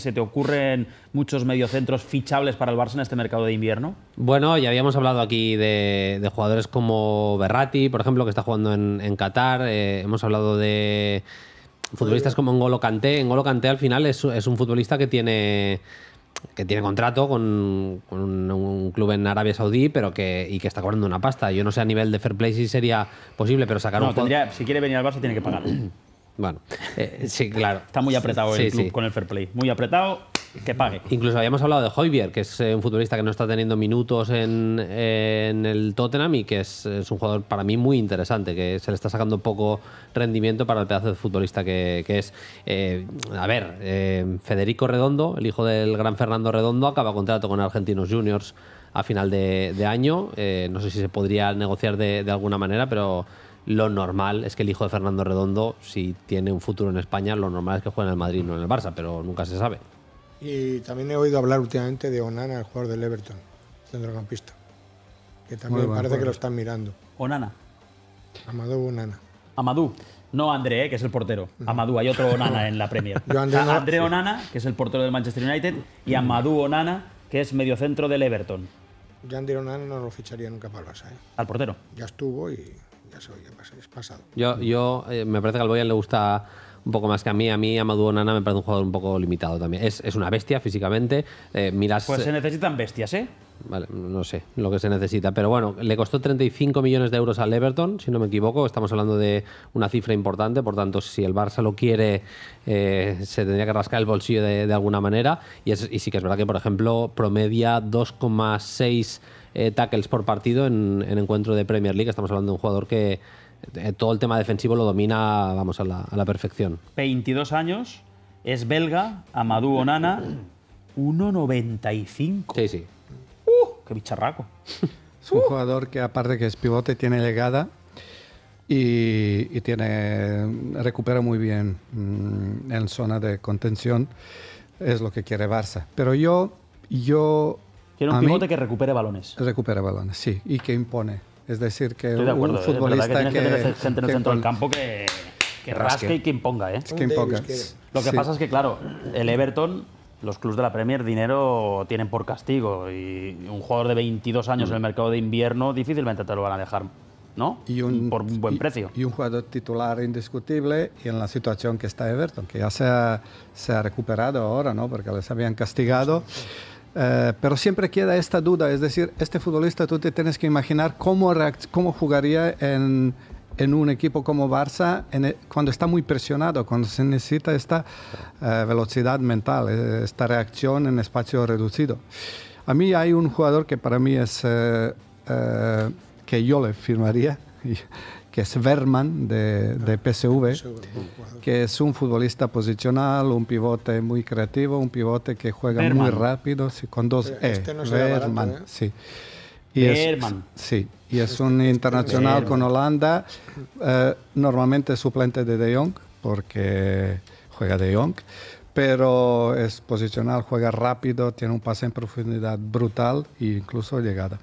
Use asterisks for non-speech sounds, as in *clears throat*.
¿Se te ocurren muchos mediocentros fichables para el Barça en este mercado de invierno? Bueno, ya habíamos hablado aquí de, jugadores como Berratti, por ejemplo, que está jugando en, Qatar. Eh, hemos hablado de futbolistas como N'Golo Kanté. N'Golo Kanté al final es, un futbolista que tiene que tiene contrato con, un, club en Arabia Saudí pero que, y que está cobrando una pasta. Yo no sé a nivel de fair play si sería posible, pero sacar un... si quiere venir al Barça tiene que pagar. *clears throat* Bueno, eh, sí, claro. Está muy apretado el club con el fair play. Muy apretado, que pague. Incluso habíamos hablado de Hoybier, que es eh, un futbolista que no está teniendo minutos en, el Tottenham y que es, un jugador para mí muy interesante, que se le está sacando poco rendimiento para el pedazo de futbolista que, es. Eh, a ver, Federico Redondo, el hijo del gran Fernando Redondo, acaba contrato con Argentinos Juniors a final de, año. no sé si se podría negociar de alguna manera, pero lo normal es que el hijo de Fernando Redondo, si tiene un futuro en España, lo normal es que juegue en el Madrid, no en el Barça, pero nunca se sabe. Y también he oído hablar últimamente de Onana, el jugador del Everton, centrocampista, que también parece que lo están mirando. Onana. Amadou Onana. Amadou. No André, eh, que es el portero. Amadou, hay otro Onana en la Premier. *laughs* André, Onana, que es el portero del Manchester United, y Amadou Onana, que es mediocentro del Everton. Yo André Onana no lo ficharía nunca para el Barça. Eh. Al portero. Ya estuvo y yo, yo eh, me parece que al Boyan le gusta un poco más que a mí. A mí, a Maduro Nana me parece un jugador un poco limitado también. Es, una bestia físicamente. Eh, pues se eh, necesitan bestias, ¿eh? Vale, no sé lo que se necesita. Pero bueno, le costó 35 millones de euros al Everton, si no me equivoco. Estamos hablando de una cifra importante. Por tanto, si el Barça lo quiere, se tendría que rascar el bolsillo de, alguna manera. y sí que es verdad que, por ejemplo, promedia 2,6 eh, tackles por partido en, encuentro de Premier League. Estamos hablando de un jugador que eh, todo el tema defensivo lo domina vamos, a, la, perfección. 22 años, es belga, Amadou Onana, 1.95. Sí, sí. Uh, ¡Qué bicharraco! *laughs* Es un jugador que aparte que es pivote, tiene legada y, tiene recupera muy bien mm, en zona de contención. Es lo que quiere Barça. Pero yo, yo Quiere un pivote que recupere balones. Recupere balones, sí, y que impone. Es decir, que un ¿eh? futbolista es que, que, tener gente en el centro del campo que, rasque. y que imponga, ¿eh? Que Lo que pasa es que, claro, el Everton, los clubes de la Premier, dinero tienen por castigo. Y un jugador de 22 años en el mercado de invierno difícilmente te lo van a dejar ¿no? Y por un buen precio. Y, un jugador titular indiscutible y en la situación que está Everton, que ya se ha, se ha recuperado ahora, ¿no? Porque les habían castigado. Eh, pero siempre queda esta duda, es decir, este futbolista tú te tienes que imaginar cómo, cómo jugaría en, en, un equipo como Barça e, cuando está muy presionado, cuando se necesita esta eh, velocidad mental, eh, esta reacción en espacio reducido. A mí hay un jugador que para mí es, que yo le firmaría, *laughs* que es Verman de, ah, PSV, que es un futbolista posicional, un pivote muy creativo, un pivote que juega muy rápido, si con dos eh, este E. Este no ¿eh? sí. Y es, sí, y es un este, internacional con Holanda, eh, normalmente suplente de De Jong, porque juega De Jong, pero es posicional, juega rápido, tiene un pase en profundidad brutal e incluso llegada.